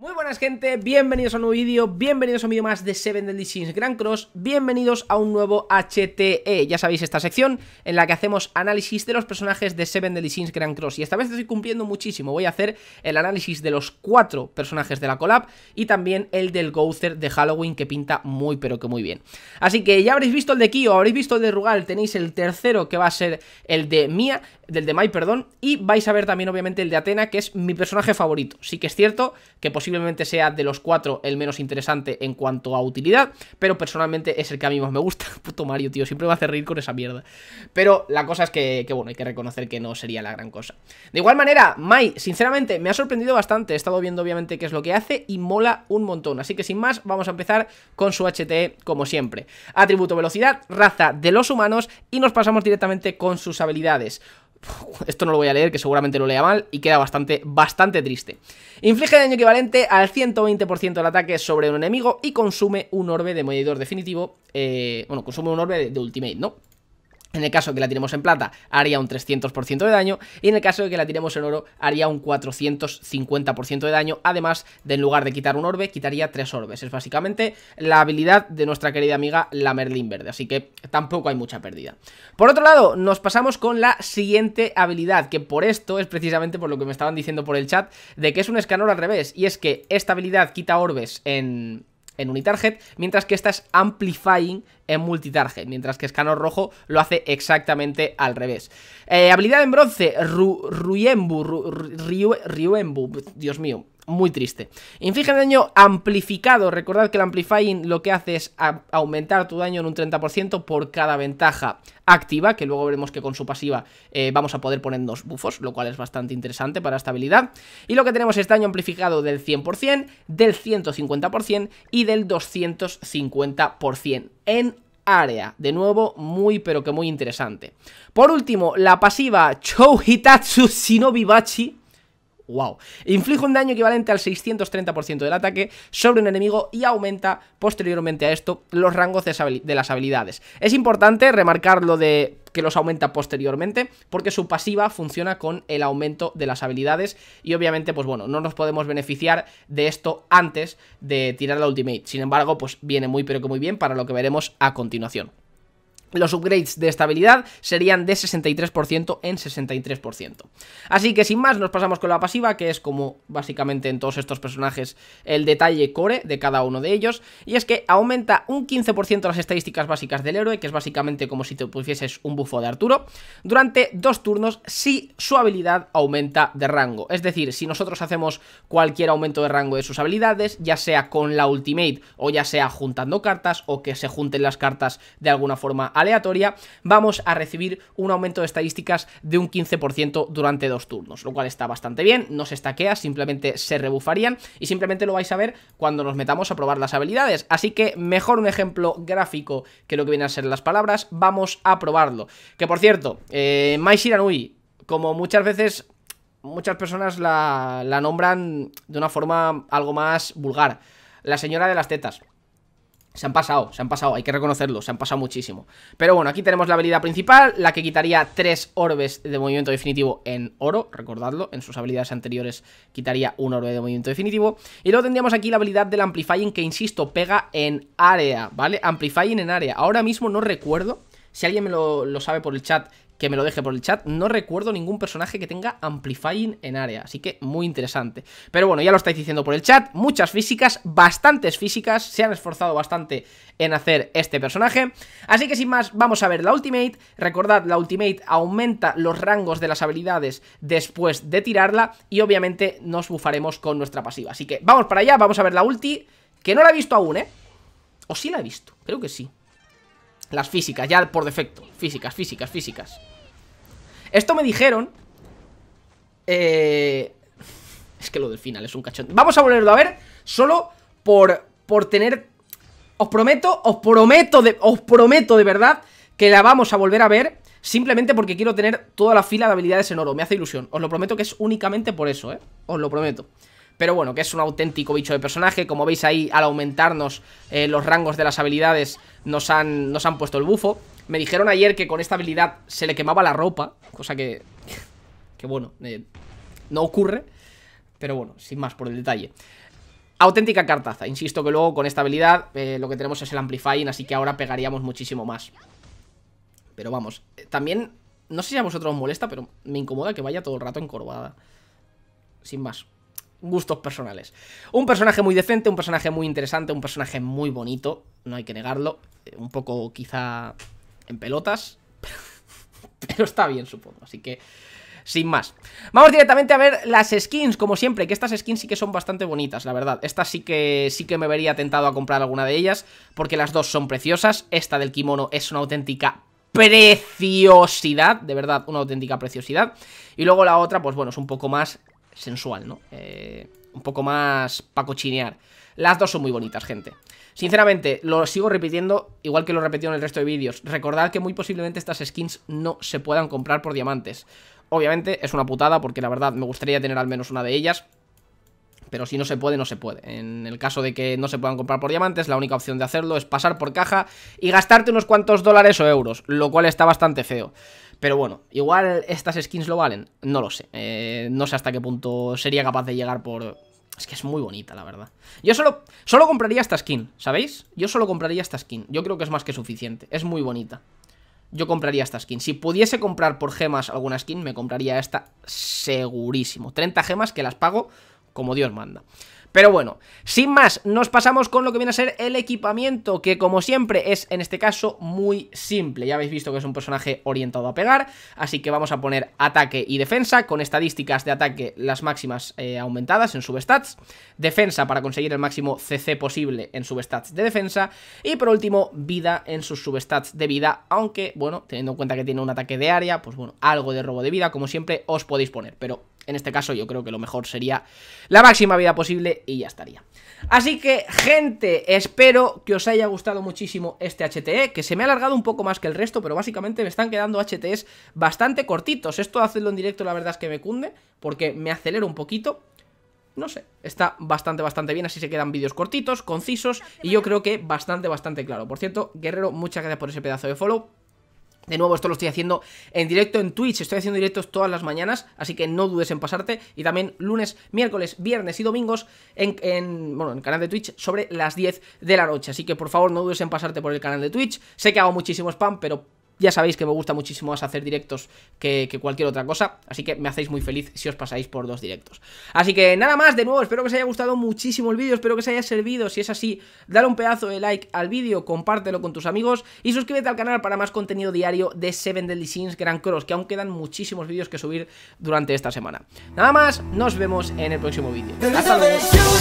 Muy buenas gente, bienvenidos a un nuevo vídeo, bienvenidos a un vídeo más de Seven Deadly Sins Grand Cross, bienvenidos a un nuevo HTE, ya sabéis esta sección en la que hacemos análisis de los personajes de Seven Deadly Sins Grand Cross y esta vez estoy cumpliendo muchísimo, voy a hacer el análisis de los cuatro personajes de la collab y también el del Gouzer de Halloween que pinta muy pero que muy bien. Así que ya habréis visto el de Kyo, habréis visto el de Rugal, tenéis el tercero que va a ser el de Mia, del de Mai, perdón, y vais a ver también obviamente el de Atena que es mi personaje favorito, sí que es cierto que posiblemente posiblemente sea de los cuatro el menos interesante en cuanto a utilidad, pero personalmente es el que a mí más me gusta. Puto Mario, tío, siempre me hace reír con esa mierda. Pero la cosa es que, bueno, hay que reconocer que no sería la gran cosa. De igual manera, Mai, sinceramente, me ha sorprendido bastante. He estado viendo obviamente qué es lo que hace y mola un montón. Así que sin más, vamos a empezar con su HTE como siempre. Atributo velocidad, raza de los humanos y nos pasamos directamente con sus habilidades. esto no lo voy a leer, que seguramente lo lea mal, y queda bastante, bastante triste. Inflige daño equivalente al 120% del ataque sobre un enemigo y consume un orbe de medidor definitivo, eh, bueno, consume un orbe de ultimate, ¿no? En el caso de que la tiremos en plata, haría un 300% de daño. Y en el caso de que la tiremos en oro, haría un 450% de daño. Además de, en lugar de quitar un orbe, quitaría tres orbes. Es básicamente la habilidad de nuestra querida amiga la Merlin Verde. Así que tampoco hay mucha pérdida. Por otro lado, nos pasamos con la siguiente habilidad. Que por esto es precisamente por lo que me estaban diciendo por el chat. De que es un escanor al revés. Y es que esta habilidad quita orbes en, en unitarget, mientras que esta es amplifying en multitarget, mientras que escano Rojo lo hace exactamente al revés. Eh, habilidad en bronce, Ru Ruyenbu, Dios mío, muy triste. Inflige daño amplificado. Recordad que el amplifying lo que hace es aumentar tu daño en un 30% por cada ventaja activa, que luego veremos que con su pasiva eh, vamos a poder poner dos bufos, lo cual es bastante interesante para esta habilidad. Y lo que tenemos es daño amplificado del 100%, del 150% y del 250% en área. De nuevo, muy pero que muy interesante. Por último, la pasiva Chouhitatsu Bachi. ¡Wow! Inflige un daño equivalente al 630% del ataque sobre un enemigo y aumenta posteriormente a esto los rangos de las habilidades. Es importante remarcar lo de que los aumenta posteriormente, porque su pasiva funciona con el aumento de las habilidades y obviamente, pues bueno, no nos podemos beneficiar de esto antes de tirar la ultimate. Sin embargo, pues viene muy pero que muy bien para lo que veremos a continuación. Los upgrades de estabilidad serían de 63% en 63%. Así que sin más nos pasamos con la pasiva, que es como básicamente en todos estos personajes el detalle core de cada uno de ellos. Y es que aumenta un 15% las estadísticas básicas del héroe, que es básicamente como si te pusieses un bufo de Arturo, durante dos turnos si su habilidad aumenta de rango. Es decir, si nosotros hacemos cualquier aumento de rango de sus habilidades, ya sea con la ultimate o ya sea juntando cartas o que se junten las cartas de alguna forma aleatoria, vamos a recibir un aumento de estadísticas de un 15% durante dos turnos, lo cual está bastante bien, no se estaquea, simplemente se rebufarían y simplemente lo vais a ver cuando nos metamos a probar las habilidades. Así que mejor un ejemplo gráfico que lo que vienen a ser las palabras, vamos a probarlo. Que por cierto, eh, Mai Shiranui, como muchas veces muchas personas la, nombran de una forma algo más vulgar. La señora de las tetas. Se han pasado, se han pasado, hay que reconocerlo, se han pasado muchísimo Pero bueno, aquí tenemos la habilidad principal La que quitaría tres orbes de movimiento definitivo en oro Recordadlo, en sus habilidades anteriores quitaría un orbe de movimiento definitivo Y luego tendríamos aquí la habilidad del Amplifying Que, insisto, pega en área, ¿vale? Amplifying en área Ahora mismo no recuerdo, si alguien me lo, lo sabe por el chat que me lo deje por el chat. No recuerdo ningún personaje que tenga amplifying en área, así que muy interesante. Pero bueno, ya lo estáis diciendo por el chat, muchas físicas, bastantes físicas, se han esforzado bastante en hacer este personaje. Así que sin más, vamos a ver la Ultimate. Recordad, la Ultimate aumenta los rangos de las habilidades después de tirarla y obviamente nos bufaremos con nuestra pasiva. Así que vamos para allá, vamos a ver la ulti, que no la he visto aún, ¿eh? O sí la he visto, creo que sí. Las físicas, ya por defecto. Físicas, físicas, físicas. Esto me dijeron... Eh, es que lo del final es un cachón. Vamos a volverlo a ver solo por, por tener... Os prometo, os prometo, de, os prometo de verdad que la vamos a volver a ver simplemente porque quiero tener toda la fila de habilidades en oro. Me hace ilusión. Os lo prometo que es únicamente por eso, ¿eh? Os lo prometo. Pero bueno, que es un auténtico bicho de personaje. Como veis ahí, al aumentarnos eh, los rangos de las habilidades, nos han, nos han puesto el bufo. Me dijeron ayer que con esta habilidad se le quemaba la ropa, cosa que... Que bueno, eh, no ocurre. Pero bueno, sin más por el detalle. Auténtica cartaza. Insisto que luego con esta habilidad eh, lo que tenemos es el amplifying, así que ahora pegaríamos muchísimo más. Pero vamos, eh, también... No sé si a vosotros os molesta, pero me incomoda que vaya todo el rato encorvada. Sin más gustos personales. Un personaje muy decente, un personaje muy interesante, un personaje muy bonito, no hay que negarlo. Un poco quizá en pelotas. Pero está bien, supongo. Así que sin más. Vamos directamente a ver las skins, como siempre, que estas skins sí que son bastante bonitas, la verdad. Esta sí que, sí que me vería tentado a comprar alguna de ellas, porque las dos son preciosas. Esta del kimono es una auténtica preciosidad, de verdad, una auténtica preciosidad. Y luego la otra, pues bueno, es un poco más sensual, ¿no? Eh, un poco más para cochinear. Las dos son muy bonitas, gente. Sinceramente, lo sigo repitiendo, igual que lo repetí en el resto de vídeos. Recordad que muy posiblemente estas skins no se puedan comprar por diamantes. Obviamente es una putada porque la verdad me gustaría tener al menos una de ellas, pero si no se puede, no se puede. En el caso de que no se puedan comprar por diamantes, la única opción de hacerlo es pasar por caja y gastarte unos cuantos dólares o euros, lo cual está bastante feo. Pero bueno, igual estas skins lo valen, no lo sé. Eh, no sé hasta qué punto sería capaz de llegar por... Es que es muy bonita, la verdad. Yo solo, solo compraría esta skin, ¿sabéis? Yo solo compraría esta skin. Yo creo que es más que suficiente. Es muy bonita. Yo compraría esta skin. Si pudiese comprar por gemas alguna skin, me compraría esta segurísimo. 30 gemas que las pago como Dios manda. Pero bueno, sin más, nos pasamos con lo que viene a ser el equipamiento, que como siempre es en este caso muy simple. Ya habéis visto que es un personaje orientado a pegar, así que vamos a poner ataque y defensa, con estadísticas de ataque las máximas eh, aumentadas en substats, defensa para conseguir el máximo CC posible en substats de defensa, y por último, vida en sus substats de vida, aunque, bueno, teniendo en cuenta que tiene un ataque de área, pues bueno, algo de robo de vida, como siempre, os podéis poner, pero en este caso yo creo que lo mejor sería la máxima vida posible y ya estaría. Así que, gente, espero que os haya gustado muchísimo este HTE, que se me ha alargado un poco más que el resto, pero básicamente me están quedando HTEs bastante cortitos. Esto de hacerlo en directo la verdad es que me cunde, porque me acelero un poquito, no sé, está bastante, bastante bien, así se quedan vídeos cortitos, concisos y yo creo que bastante, bastante claro. Por cierto, Guerrero, muchas gracias por ese pedazo de follow. De nuevo, esto lo estoy haciendo en directo en Twitch, estoy haciendo directos todas las mañanas, así que no dudes en pasarte. Y también lunes, miércoles, viernes y domingos en, en, el canal de Twitch sobre las 10 de la noche. Así que por favor no dudes en pasarte por el canal de Twitch. Sé que hago muchísimo spam, pero ya sabéis que me gusta muchísimo más hacer directos que, cualquier otra cosa, así que me hacéis muy feliz si os pasáis por dos directos. Así que nada más, de nuevo, espero que os haya gustado muchísimo el vídeo, espero que os haya servido. Si es así, dale un pedazo de like al vídeo, compártelo con tus amigos y suscríbete al canal para más contenido diario de Seven Deadly Sins Grand Cross, que aún quedan muchísimos vídeos que subir durante esta semana. Nada más, nos vemos en el próximo vídeo. Hasta luego.